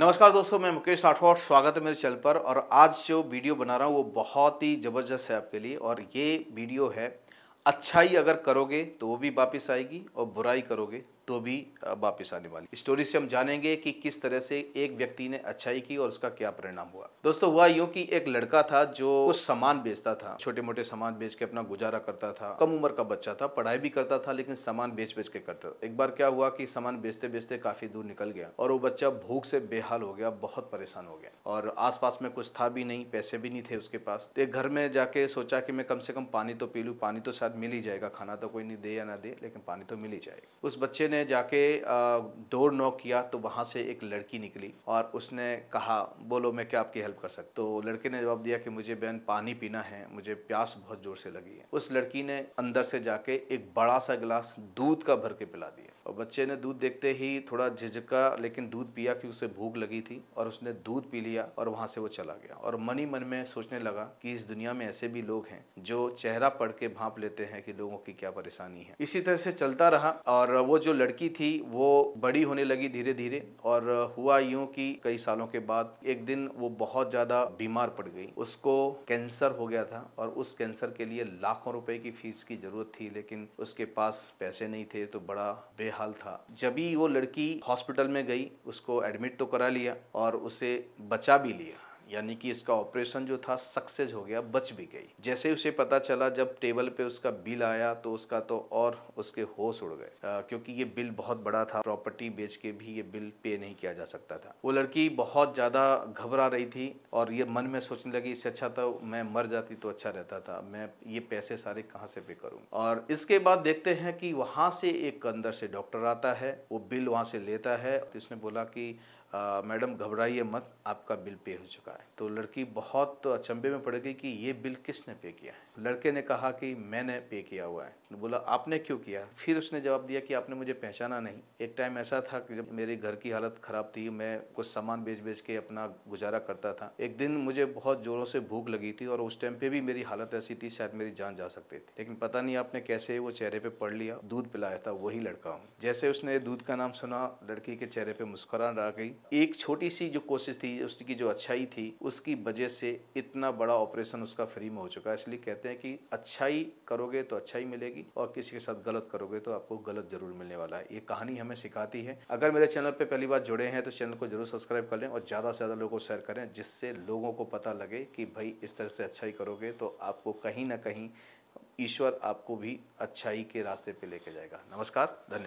नमस्कार दोस्तों मैं मुकेश राठौर स्वागत है मेरे चैनल पर और आज जो वीडियो बना रहा हूँ वो बहुत ही ज़बरदस्त है आपके लिए और ये वीडियो है अच्छाई अगर करोगे तो वो भी वापस आएगी और बुराई करोगे तो भी वापस आने वाली स्टोरी से हम जानेंगे कि किस तरह से एक व्यक्ति ने अच्छाई की और उसका क्या परिणाम हुआ दोस्तों हुआ यूँ कि एक लड़का था जो कुछ सामान बेचता था छोटे मोटे सामान बेच के अपना गुजारा करता था कम उम्र का बच्चा था पढ़ाई भी करता था लेकिन सामान बेच बेच के करता था एक बार क्या हुआ कि सामान बेचते बेचते काफी दूर निकल गया और वो बच्चा भूख से बेहाल हो गया बहुत परेशान हो गया और आस में कुछ था भी नहीं पैसे भी नहीं थे उसके पास तो एक घर में जाके सोचा कि मैं कम से कम पानी तो पी लूँ पानी तो शायद मिल ही जाएगा खाना तो कोई नहीं दे या ना दे लेकिन पानी तो मिल ही जाएगा उस बच्चे ने उसने जाके डोर नॉक किया तो वहाँ से एक लड़की निकली और उसने कहा बोलो मैं क्या आपकी हेल्प कर सकता तो लड़के ने जवाब दिया कि मुझे बहन पानी पीना है मुझे प्यास बहुत ज़ोर से लगी है उस लड़की ने अंदर से जाके एक बड़ा सा गिलास दूध का भर के पिला दिया और बच्चे ने दूध देखते ही थोड़ा झिझका लेकिन दूध पिया क्योंकि उसे भूख लगी थी और उसने दूध पी लिया और वहाँ से वो चला गया और मन ही मन में सोचने लगा कि इस दुनिया में ऐसे भी लोग हैं जो चेहरा पढ़ के भाप लेते हैं कि लोगों की क्या परेशानी है इसी तरह से चलता रहा और वो जो लड़की थी वो बड़ी होने लगी धीरे धीरे और हुआ यूं कि कई सालों के बाद एक दिन वो बहुत ज़्यादा बीमार पड़ गई उसको कैंसर हो गया था और उस कैंसर के लिए लाखों रुपए की फीस की ज़रूरत थी लेकिन उसके पास पैसे नहीं थे तो बड़ा बेहद बेहाल था जब ही वो लड़की हॉस्पिटल में गई उसको एडमिट तो करा लिया और उसे बचा भी लिया यानी कि इसका ऑपरेशन जो था सक्सेस हो गया बच भी गई जैसे उसे पता चला जब टेबल पे उसका बिल आया तो उसका तो और उसके होश उड़ गए क्योंकि ये बिल बहुत बड़ा था प्रॉपर्टी बेच के भी ये बिल पे नहीं किया जा सकता था वो लड़की बहुत ज़्यादा घबरा रही थी और ये मन में सोचने लगी इससे अच्छा था तो मैं मर जाती तो अच्छा रहता था मैं ये पैसे सारे कहाँ से पे करूँ और इसके बाद देखते हैं कि वहाँ से एक अंदर से डॉक्टर आता है वो बिल वहाँ से लेता है तो बोला कि मैडम घबराइए मत आपका बिल पे हो चुका है तो लड़की बहुत अचंभे में पड़ गई कि ये बिल किसने पे किया है लड़के ने कहा कि मैंने पे किया हुआ है तो बोला आपने क्यों किया फिर उसने जवाब दिया कि आपने मुझे पहचाना नहीं एक टाइम ऐसा था कि जब मेरे घर की हालत ख़राब थी मैं कुछ सामान बेच बेच के अपना गुजारा करता था एक दिन मुझे बहुत ज़ोरों से भूख लगी थी और उस टाइम पर भी मेरी हालत ऐसी थी शायद मेरी जान जा सकती थी लेकिन पता नहीं आपने कैसे वो चेहरे पर पढ़ लिया दूध पिलाया था वही लड़का हूँ जैसे उसने दूध का नाम सुना लड़की के चेहरे पर मुस्कुरा आ गई एक छोटी सी जो कोशिश थी उसकी जो अच्छाई थी उसकी वजह से इतना बड़ा ऑपरेशन उसका फ्री में हो चुका है इसलिए कहते हैं कि अच्छाई करोगे तो अच्छाई मिलेगी और किसी के साथ गलत करोगे तो आपको गलत जरूर मिलने वाला है ये कहानी हमें सिखाती है अगर मेरे चैनल पर पहली बार जुड़े हैं तो चैनल को जरूर सब्सक्राइब कर लें और ज़्यादा से ज़्यादा लोगों को शेयर करें जिससे लोगों को पता लगे कि भाई इस तरह से अच्छाई करोगे तो आपको कहीं ना कहीं ईश्वर आपको भी अच्छाई के रास्ते पे लेके जाएगा नमस्कार धन्यवाद